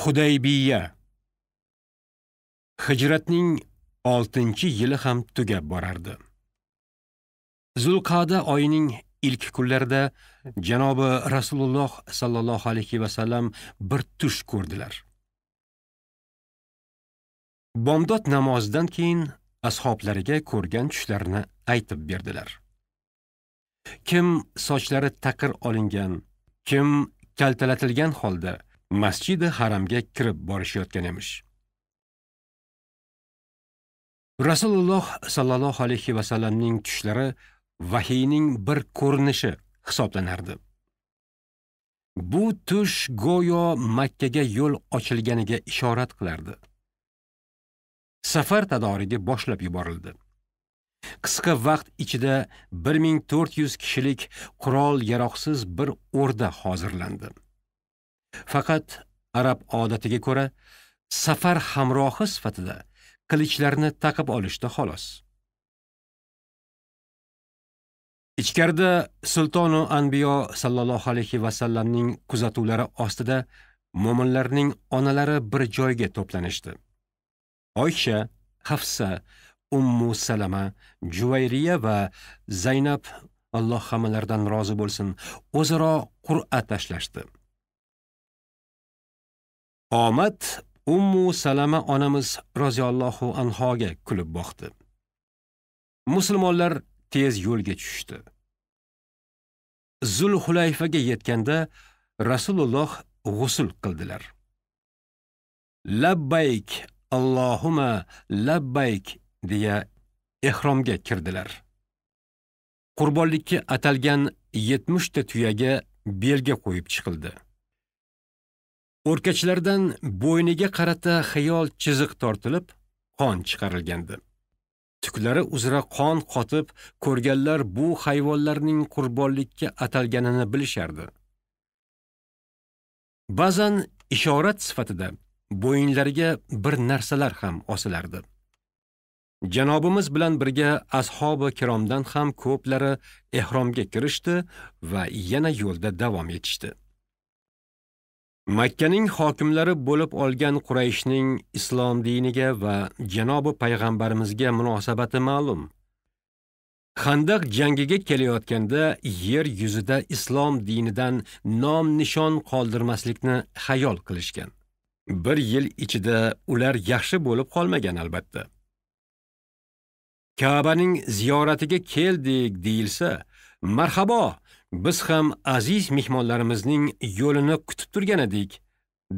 Hudaybiya Hijratning 6-yili ham tugab borardi. Zulqada oyining ilk kunlarida janobi Rasululloh sallallohu alayhi va sallam bir tush ko'rdilar. Bomdod namozidan keyin ashablariga ko'rgan tushlarini aytib berdilar. Kim sochlari taqir olingan, kim kaltalatilgan holda masjidi haramga kirib borishayotgan emish rasululloh sollallohu alayhi vasallamning tushlari vahiyning bir ko'rinishi hisoblanardi bu tush go'yo makkaga yo'l ochilganiga ishorat qilardi safar tadorigi boshlab yuborildi qisqa vaqt ichida 1400 kishilik qurol yaroqsiz bir o'rda hozirlandi faqat arab odatiga ko'ra safar hamrohi sifatida qilichlarni taqib olishdi xolos ichkarida sultonu anbiyo sallallohu alayhi vasallamning kuzatuvlari ostida mo'minlarning onalari bir joyga to'planishdi oysha hafsa ummu salama juvayriya va zaynab alloh hammalardan rozi bo'lsin o'zaro qur'a tashlashdi omad ummu salama onamiz roziyallohu anhoga kulib boqdi musulmonlar tez yo'lga tushishdi zul zulhulayfaga yetganda rasululloh g'usul qildilar labbayk allohuma labbayk deya ehromga kirdilar qurbonlikka atalgan yetmishta tuyaga belga qo'yib chiqildi o'rkachlardan bo'yniga qarata xiyol chiziq tortilib qon chiqarilgandi tuklari uzra qon qotib ko'rganlar bu hayvonlarning qurbonlikka atalganini bilishardi ba'zan ishorat sifatida bo'yinlariga bir narsalar ham osilardi janobimiz bilan birga ashobi kiromdan ham ko'plari ehromga kirishdi va yana yo'lda davom etishdi Makkaning hokimlari bo'lib olgan Qurayshning islom diniga va janobi payg'ambarimizga munosabati ma'lum. Xandaq jangiga kelayotganda yer yuzida islom dinidan nom nishon qoldirmaslikni xayol qilishgan. Bir yil ichida ular yaxshi bo'lib qolmagan albatta. Ka'baning ziyoratiga keldik deilsa, marhabo, biz ham aziz mehmonlarimizning yo'lini kutib turgan edik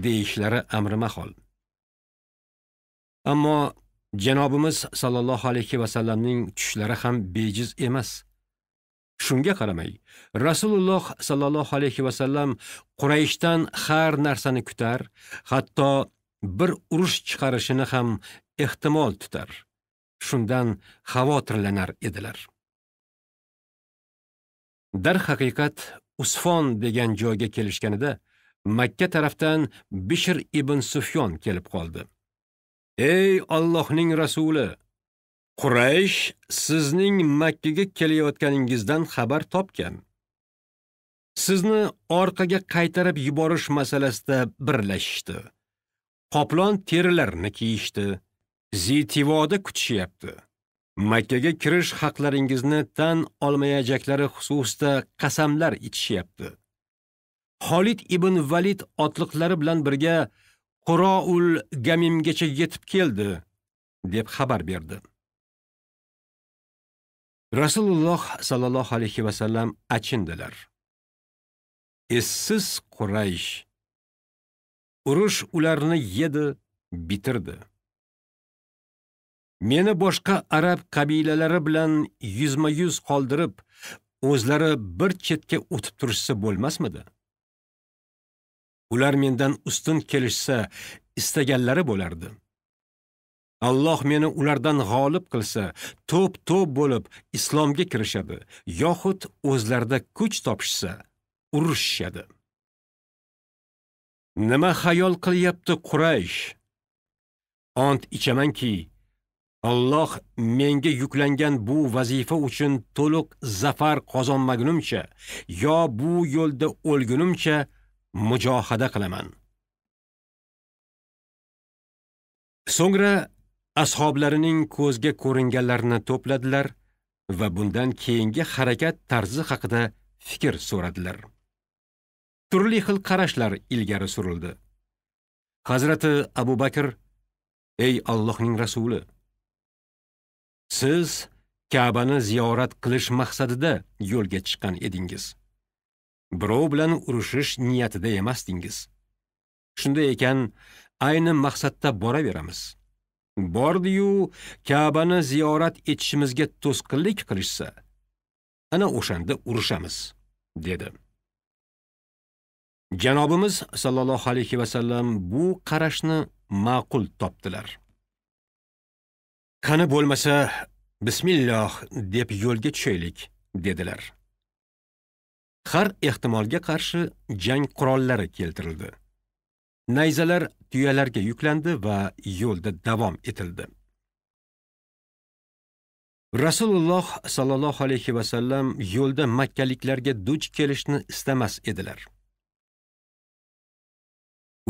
deyishlari amri mahol ammo janobimiz sallallohu alayhi vasallamning tushlari ham bejiz emas shunga qaramay rasululloh sallallohu alayhi vasallam qurayishdan har narsani kutar hatto bir urush chiqarishini ham ehtimol tutar shundan xavotirlanar edilar darhaqiqat usfon degan joyga kelishganida makka tarafdan bishr ibn sufyon kelib qoldi ey Allohning rasuli quraysh sizning makkaga kelayotganingizdan xabar topgan sizni orqaga qaytarib yuborish masalasida birlashishdi qoplon terilarini kiyishdi zitivoda kutishyapti Makkaga kirish haqlaringizni tan olmayajaklari xususida qasamlar ichishyapti. Xolid ibn Valid otliqlari bilan birga Quroul Gamimgacha yetib keldi, deb xabar berdi. Rasululloh sallallohu alayhi va sallam achindilar. Essiz Quraysh urush ularni yedi, bitirdi. Meni boshqa arab qabilalari bilan yuzma-yuz qoldirib, o'zlari bir chetga o'tib turishsa bo'lmasmidi? Ular mendan ustun kelishsa, istaganlari bo'lardi. Alloh meni ulardan g'olib qilsa, to'p-to'p bo'lib islomga kirishadi yoxud o'zlarida kuch topishsa, urushishadi. Nima xayol qilyapti Quraysh? Ont ichamanki, Alloh menga yuklangan bu vazifa uchun to'liq zafar qozonmagunimcha yo bu yo'lda o'lgunimcha mujohada qilaman. So'ngra ashoblarining ko'zga ko'ringanlarini to'pladilar va bundan keyingi harakat tarzi haqida fikr so'radilar. Turli xil qarashlar ilgari surildi. Hazrati Abu Bakr: "Ey Allohning rasuli, Siz Ka'bani ziyorat qilish maqsadida yo'lga chiqqan edingiz. Birov bilan urushish niyatida emasdingiz. Shunday ekan, ayni maqsadda boraveramiz. Bordi-yu, Ka'bani ziyorat etishimizga to'sqinlik qilishsa, ana o'shanda urushamiz, dedi. Janobimiz sallallohu alayhi va sallam bu qarashni ma'qul topdilar. qani bo'lmasa bismilloh deb yo'lga tushaylik dedilar har ehtimolga qarshi jang qurollari keltirildi nayzalar tuyalarga yuklandi va yo'lda davom etildi rasululloh sollallohu alayhi vasallam yo'lda makkaliklarga duch kelishni istamas edilar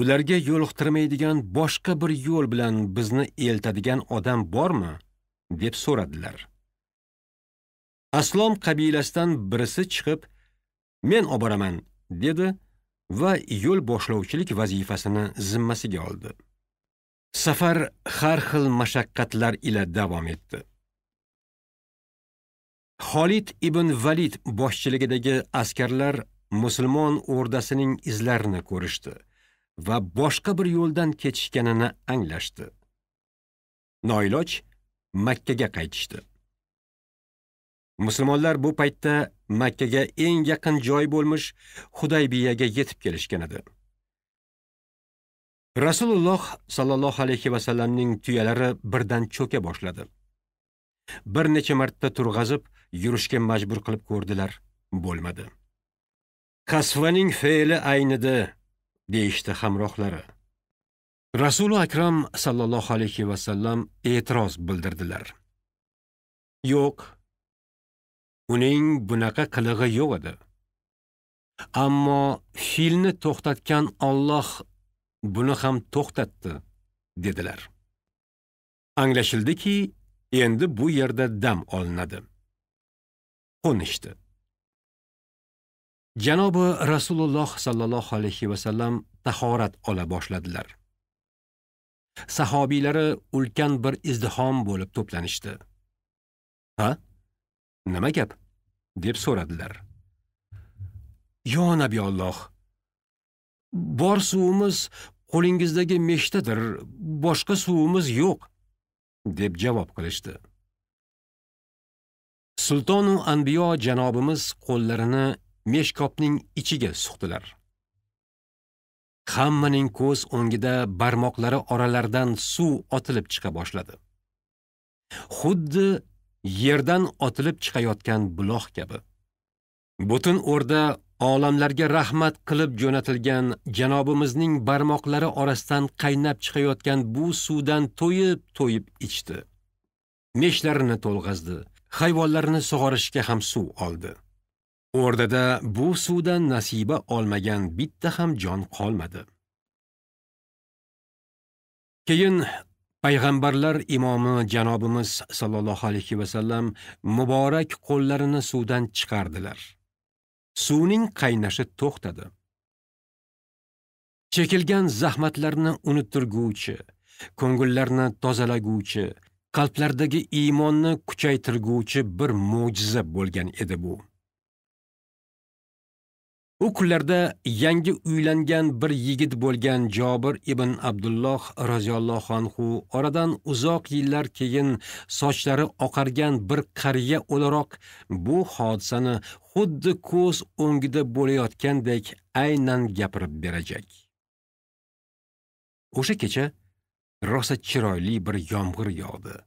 ularga yo'liqtirmaydigan boshqa bir yo'l bilan bizni eltadigan odam bormi deb so'radilar aslom qabilasidan birisi chiqib men olib boraman dedi va yo'l boshlovchilik vazifasini zimmasiga oldi safar har xil mashaqqatlar ila davom etdi Xolid ibn Valid boshchiligidagi askarlar musulmon o'rdasining izlarini ko'rishdi va boshqa bir yo'ldan ketishganini anglashdi noiloj makkaga qaytishdi musulmonlar bu paytda makkaga eng yaqin joy bo'lmish hudaybiyaga yetib kelishgan edi rasululloh sollallohu alayhi vasallamning tuyalari birdan cho'ka boshladi bir necha marta turg'azib yurishga majbur qilib ko'rdilar bo'lmadi qasvaning fe'li aynidi deyishdi hamrohlari rasuli akram sallallohu alayhi vasallam e'tiroz bildirdilar yo'q uning bunaqa qilig'i yo'q edi ammo filni to'xtatgan Alloh buni ham to'xtatdi dedilar anglashildiki endi bu yerda dam olinadi qo'nishdi janobi rasululloh sallallohu alayhi vasallam tahorat ola boshladilar sahobiylari ulkan bir izdihom bo'lib to'planishdi ha nima gap deb so'radilar yo nabiyolloh bor suvimiz qo'lingizdagi meshtadir boshqa suvimiz yo'q deb javob qilishdi sultonu anbiyo janobimiz qo'llarini meshkobning ichiga suqdilar hammaning ko'z o'ngida barmoqlari oralaridan suv otilib chiqa boshladi xuddi yerdan otilib chiqayotgan buloq kabi butun o'rda olamlarga rahmat qilib jo'natilgan janobimizning barmoqlari orasidan qaynab chiqayotgan bu suvdan to'yib to'yib ichdi meshlarini to'lg'azdi hayvonlarini sug'orishga ham suv oldi o'rdada bu suvdan nasiba olmagan bitta ham jon qolmadi keyin payg'ambarlar imomi janobimiz sallallohu alayhi vasallam muborak qo'llarini suvdan chiqardilar suvning qaynashi to'xtadi chekilgan zahmatlarni unuttirguvchi ko'ngillarni tozalaguvchi qalblardagi iymonni kuchaytirguvchi bir mo'jiza bo'lgan edi bu u kunlarda yangi uylangan bir yigit bo'lgan jobir ibn abdulloh roziyallohu anhu oradan uzoq yillar keyin sochlari oqargan bir qariya o'laroq bu hodisani xuddi ko'z o'ngida bo'layotgandek aynan gapirib berajak o'sha kecha rosa chiroyli bir yomg'ir yog'di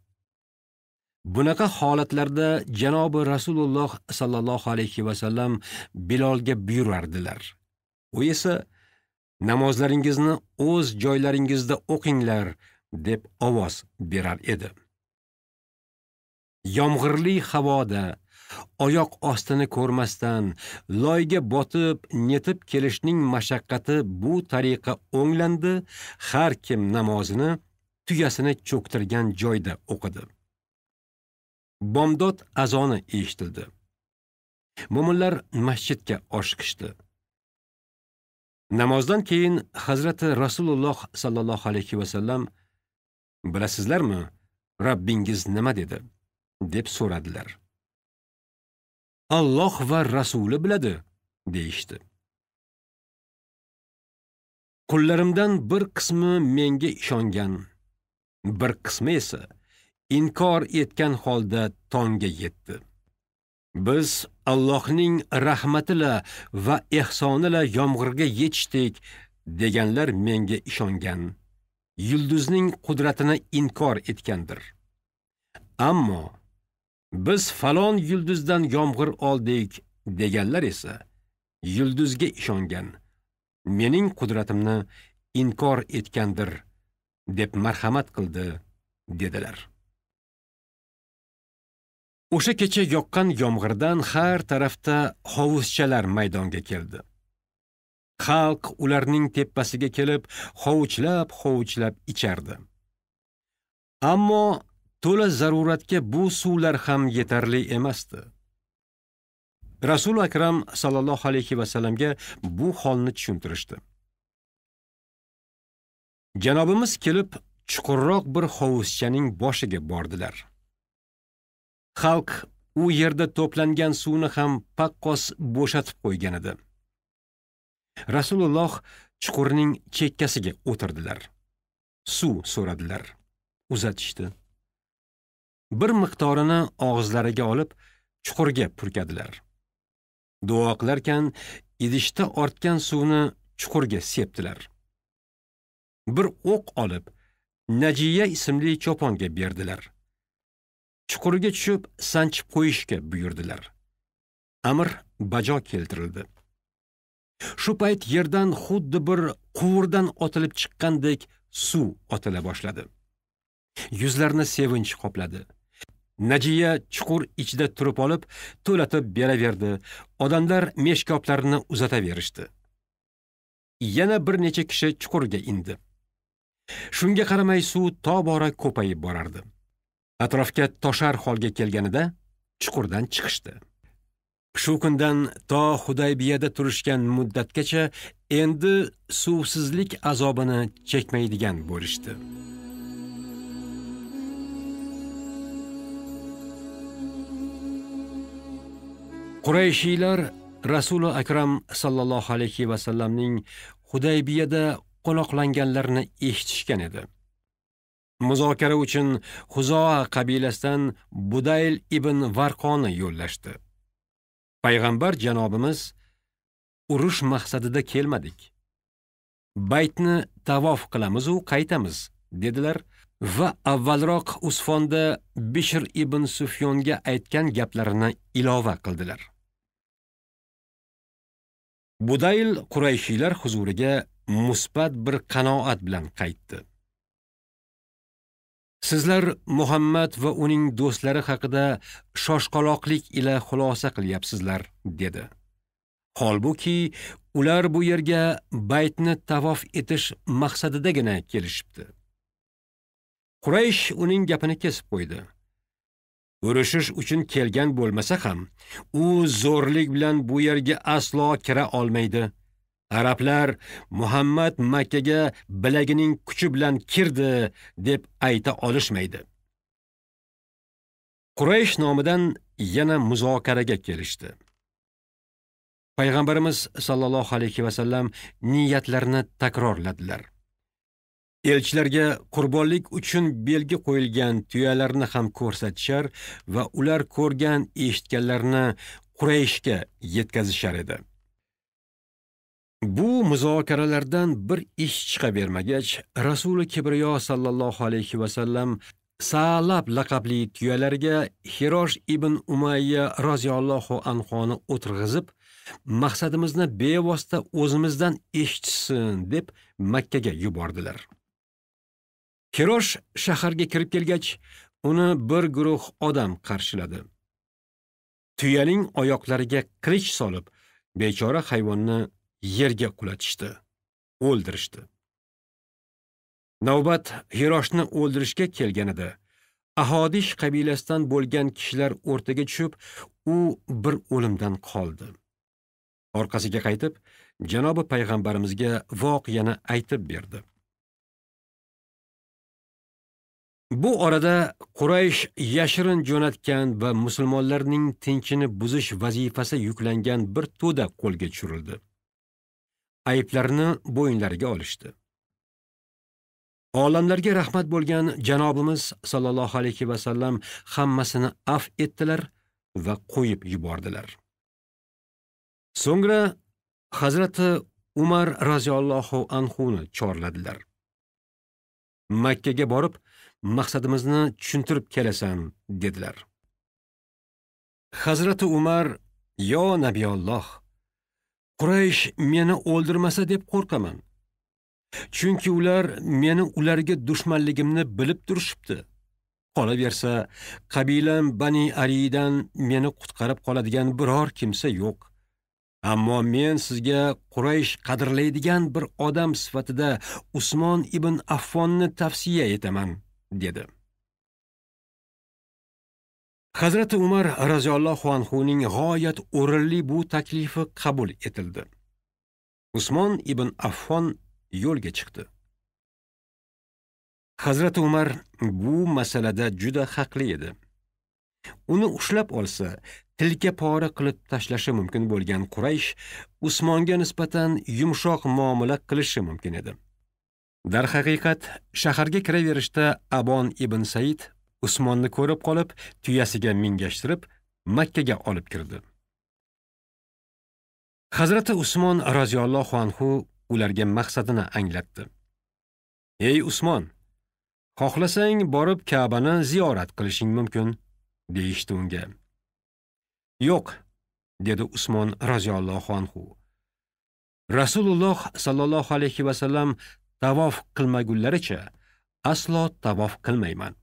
Bunaqa holatlarda janobi Rasululloh sallallohu alayhi va sallam Bilolga buyurardilar. U esa namozlaringizni o'z joylaringizda o'qinglar deb ovoz berar edi. Yomg'irli havoda oyoq ostini ko'rmasdan loyga botib netib kelishning mashaqqati bu tariqa o'nglandi, har kim namozini tuyasini cho'ktirgan joyda o'qidi. bomdod azoni eshitildi mo'minlar masjidga oshiqishdi namozdan keyin hazrati rasululloh sollallohu alayhi vasallam bilasizlarmi rabbingiz nima dedi deb so'radilar alloh va rasuli biladi deyishdi qullarimdan bir qismi menga ishongan bir qismi esa inkor etgan holda tongga yetdi biz allohning rahmatila va ehsonila yomg'irga yetishdik deganlar menga ishongan yulduzning qudratini inkor etgandir ammo biz falon yulduzdan yomg'ir oldik deganlar esa yulduzga ishongan mening qudratimni inkor etgandir deb marhamat qildi dedilar o'sha kecha yoqqan yomg'irdan har tarafda hovuzchalar maydonga keldi xalq ularning tepasiga kelib hovuchlab hovuchlab ichardi ammo to'la zaruratga bu suvlar ham yetarli emasdi rasul akram sallallohu alayhi vasallamga bu holni tushuntirishdi janobimiz kelib chuqurroq bir hovuzchaning boshiga bordilar Xalq u yerda to'plangan suvni ham paqqos bo'shatib qo'ygan edi. Rasululloh chuqurning chekkasiga o'tirdilar. Suv so'radilar. Uzatishdi. Bir miqdorini og'izlariga olib, chuqurga purkadilar. Duo qilarkan, idishda ortgan suvni chuqurga sepdilar. Bir o'q olib, Najiya ismli choponga berdilar. chuqurga tushib sanchib qo'yishga buyurdilar amr bajo keltirildi shu payt yerdan xuddi bir quvurdan otilib chiqqandek suv otila boshladi yuzlarni sevinch qopladi najiya chuqur ichida turib olib to'latib beraverdi odamlar meshkoblarini uzataverishdi yana bir necha kishi chuqurga indi shunga qaramay suv tobora ko'payib borardi atrofga toshar holga kelganida chuqurdan chiqishdi shu kundan to hudaybiyada turishgan muddatgacha endi suvsizlik azobini chekmaydigan bo'lishdi qurayshiylar rasuli akram sallallohu alayhi vasallamning hudaybiyada qo'noqlanganlarini eshitishgan edi muzokara uchun Huzoa qabilasidan Budayl ibn Varqoni yo'llashdi. Payg'ambar janobimiz urush maqsadida kelmadik. Baytni tavof qilamiz u qaytamiz, dedilar va avvalroq Usfonda Bishr ibn Sufyonga aytgan gaplarini ilova qildilar. Budayl Qurayshiylar huzuriga musbat bir qanoat bilan qaytdi. Sizlar Muhammad va uning do'stlari haqida shoshqaloqlik ila xulosa qilyapsizlar, dedi. Holbuki, ular bu yerga baytni tavof etish maqsadidagina kelishibdi. Quraysh uning gapini kesib qo'ydi. Urushish uchun kelgan bo'lmasa ham, u zo'rlik bilan bu yerga aslo kira olmaydi. arablar Muhammad Makkaga bilagining kuchi bilan kirdi deb ayta olishmaydi. Quraysh nomidan yana muzokaraga kelishdi. Payg'ambarimiz sallallohu alayhi va sallam niyatlarini takrorladilar. Elchilarga qurbonlik uchun belgi qo'yilgan tuyalarni ham ko'rsatishar va ular ko'rgan eshitganlarini Qurayshga yetkazishar edi. Bu muzokaralardan bir ish bermagach, Rasuli Kibriyo sallallohu alayhi va sallam Sa'lab laqabli tuyalarga Hirosh ibn Umayya roziyallohu ni o'tirg'izib, maqsadimizni bevosita o'zimizdan eshitsin deb Makkaga yubordilar. Hirosh shaharga kirib kelgach, uni bir guruh odam qarshiladi. Tuyaning oyoqlariga qilich solib, bechora hayvonni yerga qulatishdi o'ldirishdi navbat hiroshni o'ldirishga kelganida ahodish qabilasidan bo'lgan kishilar o'rtaga tushib u bir o'limdan qoldi orqasiga qaytib janobi payg'ambarimizga voqiyani aytib berdi bu orada quraysh yashirin jo'natgan va musulmonlarning tinchini buzish vazifasi yuklangan bir to'da qo'lga tushirildi ayblarini bo'yinlariga olishdi olamlarga rahmat bo'lgan janobimiz sallallohu alayhi va sallam hammasini af etdilar va qo'yib yubordilar so'ngra hazrati umar roziyallohu anhuni chorladilar makkaga borib maqsadimizni tushuntirib kelasan dedilar hazrati umar yo nabiyolloh Quraysh meni o'ldirmasa deb qo'rqaman. Chunki ular meni ularga dushmanligimni bilib turishibdi. Qolaversa, qabilam Bani Alidan meni qutqarib qoladigan biror kimsa yo'q. Ammo men sizga Quraysh qadrlaydigan bir odam sifatida Usmon ibn Affonni tavsiya etaman, dedi. hazrati umar roziyallohu anhuning g'oyat o'rinli bu taklifi qabul etildi usmon ibn affon yo'lga chiqdi hazrati umar bu masalada juda haqli edi uni ushlab olsa tilka pora qilib tashlashi mumkin bo'lgan quraysh usmonga nisbatan yumshoq muomala qilishi mumkin edi darhaqiqat shaharga kiraverishda abon ibn said Usmonni ko'rib qolib, tuyasiga mingashtirib, Makkaga olib kirdi. Hazrati Usmon roziyallohu anhu ularga maqsadini anglatdi. "Ey Usmon, xohlasang borib Ka'bani ziyorat qilishing mumkin", deyishdi unga. "Yo'q", dedi Usmon roziyallohu anhu. Rasululloh sallallohu alayhi va sallam tavof qilmagunlaricha aslo tavof qilmayman.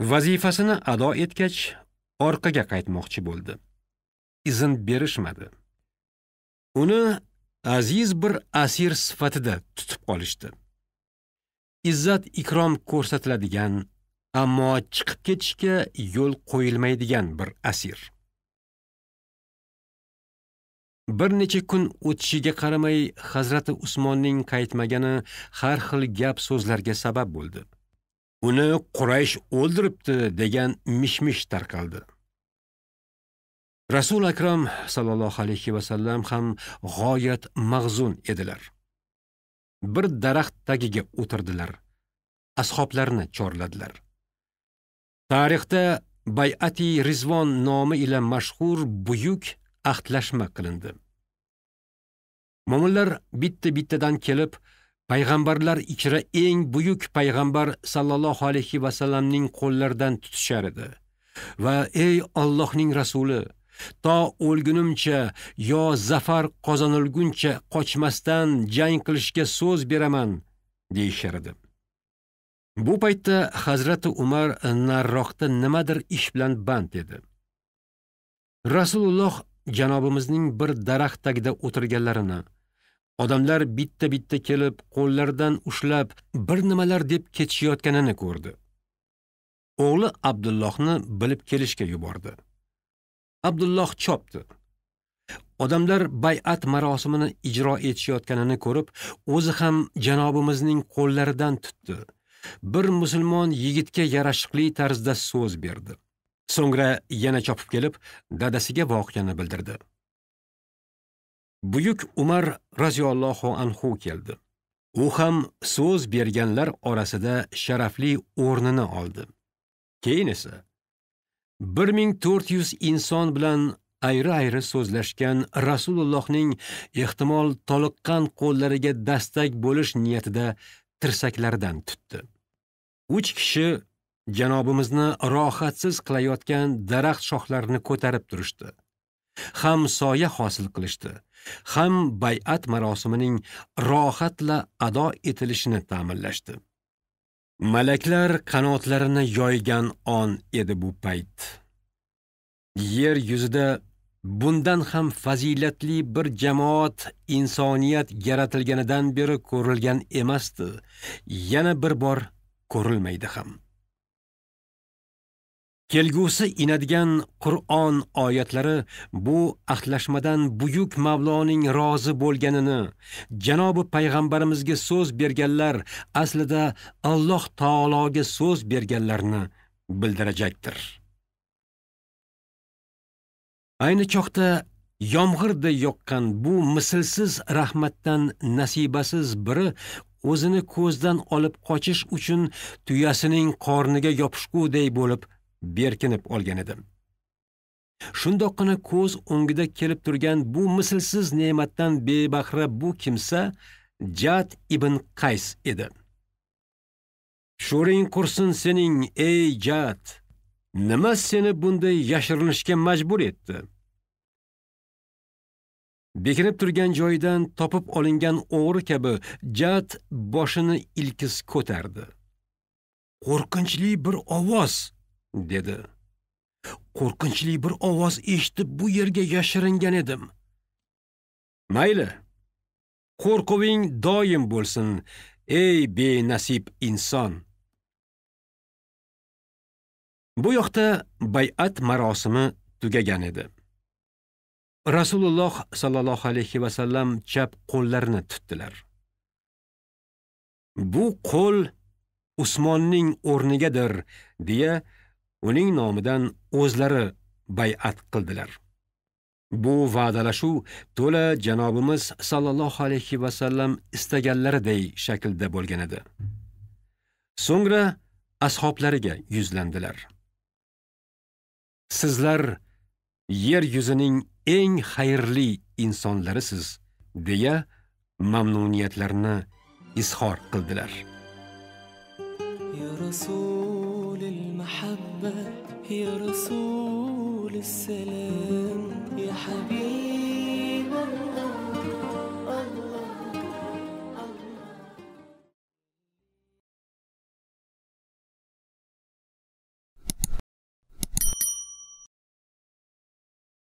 vazifasini ado etgach orqaga qaytmoqchi bo'ldi izn berishmadi uni aziz bir asir sifatida tutib qolishdi izzat ikrom ko'rsatiladigan ammo chiqib ketishga yo'l qo'yilmaydigan bir asir bir necha kun o'tishiga qaramay hazrati usmonning qaytmagani har xil gap so'zlarga sabab bo'ldi uni quraysh o'ldiribdi degan mish mish tarqaldi rasuli akram sallallohu alayhi vasallam ham g'oyat mag'zun edilar bir daraxt tagiga o'tirdilar ashoblarni chorladilar tarixda bay'ati rizvon nomi ila mashhur buyuk ahdlashma qilindi mo'minlar bitta bittadan kelib payg'ambarlar ichra eng buyuk payg'ambar sallallohu alayhi vasallamning qo'llaridan tutishar edi va ey Allohning rasuli to o'lgunimcha yo zafar qozonilguncha qochmasdan jang qilishga so'z beraman deyishar edi Bu paytda Hazrati Umar narroqda nimadir ish bilan band edi. Rasululloh janobimizning bir daraxt tagida o'tirganlarini odamlar bitta bitta kelib qo'llaridan ushlab bir nimalar deb ketishayotganini ko'rdi o'g'li abdullohni bilib kelishga yubordi abdulloh chopdi odamlar bay'at marosimini ijro etishayotganini ko'rib o'zi ham janobimizning qo'llaridan tutdi bir musulmon yigitga yarashiqli tarzda so'z berdi so'ngra yana chopib kelib dadasiga voqeani bildirdi buyuk umar roziyallohu anhu keldi u ham so'z berganlar orasida sharafli o'rnini oldi keyin esa 1400 inson bilan ayri-ayri so'zlashgan rasulullohning ehtimol toliqqan qo'llariga dastak bo'lish niyatida tirsaklaridan tutdi uch kishi janobimizni rohatsiz qilayotgan daraxt shoxlarini ko'tarib turishdi ham soya hosil qilishdi ham bay'at marosimining rohatla ado etilishini ta'minlashdi malaklar qanotlarini yoygan on edi bu payt yer yuzida bundan ham fazilatli bir jamoat insoniyat yaratilganidan beri ko'rilgan emasdi yana bir bor ko'rilmaydi ham kelgusi inadigan Qur'on oyatlari bu ahdlashmadan buyuk Mavloning rozi bo'lganini janobi payg'ambarimizga so'z berganlar aslida Alloh taologa so'z berganlarni bildirajakdir. Ayni choqda yomg'irday yoqqan bu mislsiz rahmatdan nasibasiz biri o'zini ko'zdan olib qochish uchun tuyasining qorniga yopishquday bo'lib berkinib olgan edi shundoqqina ko'z o'ngida kelib turgan bu mislsiz ne'matdan bebahra bu kimsa jad ibn qays edi shuring qursin sening ey jad nima seni bunday yashirinishga majbur etdi bekinib turgan joyidan topib olingan o'g'ri kabi jad boshini ilkis ko'tardi qo'rqinchli bir ovoz dedi qo'rqinchli bir ovoz eshitib bu yerga yashiringan edim mayli qo'rquving doim bo'lsin ey benasib inson bu yoqda bay'at marosimi tugagan edi rasululloh sallallohu alayhi vasallam chap qo'llarini tutdilar bu qo'l Usmonning o'rnigadir deya uning nomidan o'zlari bay'at qildilar. Bu va'dalashuv to'la janobimiz sallallohu alayhi va sallam istaganlariday shaklda bo'lgan edi. So'ngra ashoblariga yuzlandilar. Sizlar yer yuzining eng xayrli insonlarisiz, deya mamnuniyatlarini izhor qildilar. Ya Rasul للمحبة يا رسول السلام يا حبيب الله